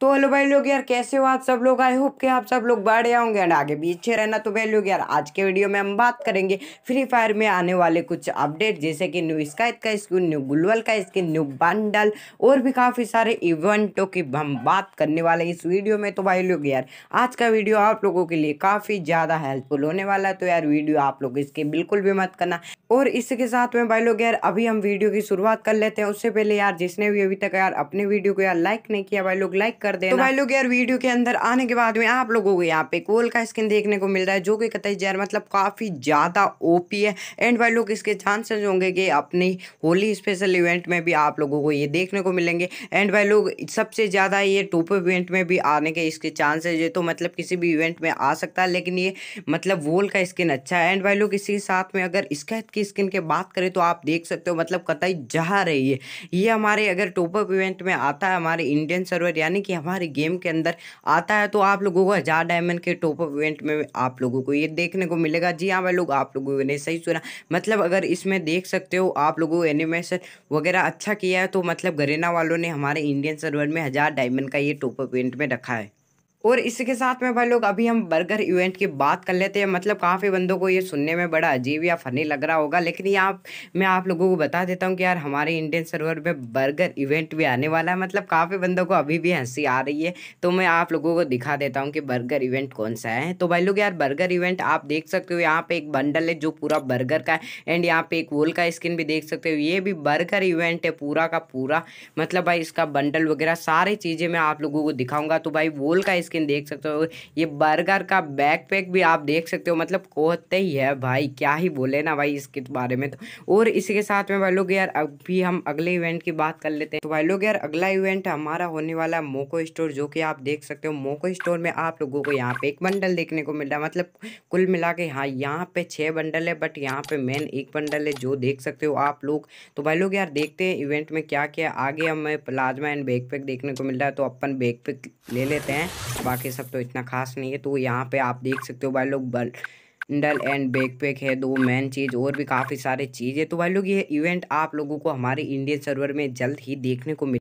तो हेलो भाई लोग यार कैसे हो आप सब लोग आई होप के आप सब लोग बढ़े होंगे एंड आगे भी अच्छे रहना तो भाई लोग यार आज के वीडियो में हम बात करेंगे फ्री फायर में आने वाले कुछ अपडेट जैसे कि न्यू स्काइट का स्किन न्यू गुलवल का स्किन न्यू बंडल और भी काफ़ी सारे इवेंटों की हम बात करने वाले इस वीडियो में तो भाई लोग यार आज का वीडियो आप लोगों के लिए काफ़ी ज़्यादा हेल्पफुल होने वाला है तो यार वीडियो आप लोग इसके बिल्कुल भी मत करना और इसके साथ में भाई लोग यार अभी हम वीडियो की शुरुआत कर लेते हैं उससे पहले यार जिसने भी अभी तक यार अपने वीडियो को यार लाइक नहीं किया भाई लोग लाइक कर तो देना तो भाई लोग यार वीडियो के अंदर आने के बाद में आप लोगों को यहाँ पे कोल का स्किन देखने को मिल रहा है जो कि कतई जहर मतलब काफ़ी ज़्यादा ओपी है एंड भाई लोग इसके चांसेस होंगे कि अपनी होली स्पेशल इवेंट में भी आप लोगों को ये देखने को मिलेंगे एंड भाई लोग सबसे ज़्यादा ये टोप इवेंट में भी आने के इसके चांसेज है तो मतलब किसी भी इवेंट में आ सकता है लेकिन ये मतलब वोल का स्किन अच्छा है एंड भाई लोग इसी साथ में अगर स्कैथ की स्किन के बात करें तो आप देख सकते हो मतलब कतई जहा रही है ये हमारे अगर टोप इवेंट में आता है हमारे इंडियन सर्वर यानी कि हमारे गेम के अंदर आता है तो आप लोगों को हज़ार डायमंड के टॉप इवेंट में आप लोगों को ये देखने को मिलेगा जी हाँ भाई लोग आप लोगों ने सही सुना मतलब अगर इसमें देख सकते हो आप लोगों एनिमेशन वगैरह अच्छा किया है तो मतलब घरेना वालों ने हमारे इंडियन सर्वर में हज़ार डायमंड का ये टॉप इवेंट में रखा है और इसके साथ में भाई लोग अभी हम बर्गर इवेंट की बात कर लेते हैं मतलब काफ़ी बंदों को ये सुनने में बड़ा अजीब या फनी लग रहा होगा लेकिन ये आप मैं आप लोगों को बता देता हूँ कि यार हमारे इंडियन सर्वर में बर्गर इवेंट भी आने वाला है मतलब काफ़ी बंदों को अभी भी हंसी आ रही है तो मैं आप लोगों को दिखा देता हूँ कि बर्गर इवेंट कौन सा है तो भाई लोग यार बर्गर इवेंट आप देख सकते हो यहाँ पे एक बंडल है जो पूरा बर्गर का है एंड यहाँ पे एक वोल का स्किन भी देख सकते हो ये भी बर्गर इवेंट है पूरा का पूरा मतलब भाई इसका बंडल वगैरह सारी चीज़ें मैं आप लोगों को दिखाऊंगा तो भाई वोल का स्किन स्किन देख सकते हो ये बर्गर का बैक पैक भी आप देख सकते हो मतलब कोहते ही है भाई क्या ही बोले ना भाई इसके बारे में तो और इसी के साथ में भाई लोग यार अभी हम अगले इवेंट की बात कर लेते हैं तो भाई लोग यार अगला इवेंट हमारा होने वाला है मोको स्टोर जो कि आप देख सकते हो मोको स्टोर में आप लोगों को यहाँ पे एक बंडल देखने को मिल रहा है मतलब कुल मिला के हाँ यहाँ पे छः बंडल है बट यहाँ पे मेन एक बंडल है जो देख सकते हो आप लोग तो भाई लोग यार देखते हैं इवेंट में क्या क्या आगे हमें प्लाज्मा एंड बैकपैक देखने को मिल रहा है तो अपन बैकपैक ले लेते हैं बाकी सब तो इतना खास नहीं है तो यहाँ पे आप देख सकते हो भाई लोग बल डल एंड बैकपैक है दो मेन चीज़ और भी काफ़ी सारे चीज़ है तो भाई लोग ये इवेंट आप लोगों को हमारे इंडियन सर्वर में जल्द ही देखने को मिल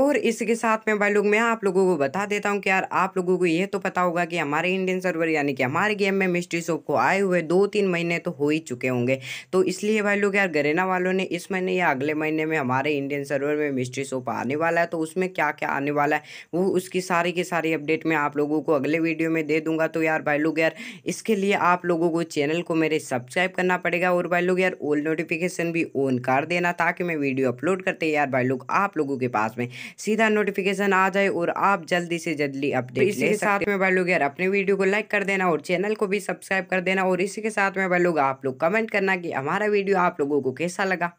और इसके साथ में भाई लोग मैं आप लोगों को बता देता हूँ कि यार आप लोगों को ये तो पता होगा कि हमारे इंडियन सर्वर यानी कि हमारे गेम में मिस्ट्री शॉप को आए हुए दो तीन महीने तो हो ही चुके होंगे तो इसलिए भाई लोग यार गरेना वालों ने इस महीने या अगले महीने में हमारे इंडियन सर्वर में मिस्ट्री शॉप आने वाला है तो उसमें क्या क्या आने वाला है वो उसकी सारी की सारी अपडेट मैं आप लोगों को अगले वीडियो में दे दूंगा तो यार भाई लोग यार इसके लिए आप लोगों को चैनल को मेरे सब्सक्राइब करना पड़ेगा और भाई लोग यार ओल नोटिफिकेशन भी ऑन कर देना ताकि मैं वीडियो अपलोड करते यार भाई लोग आप लोगों के पास में सीधा नोटिफिकेशन आ जाए और आप जल्दी से जल्दी अपडेट तो इसी के साथ में बैलोग यार अपने वीडियो को लाइक कर देना और चैनल को भी सब्सक्राइब कर देना और इसी के साथ में बैलोग आप लोग कमेंट करना कि हमारा वीडियो आप लोगों को कैसा लगा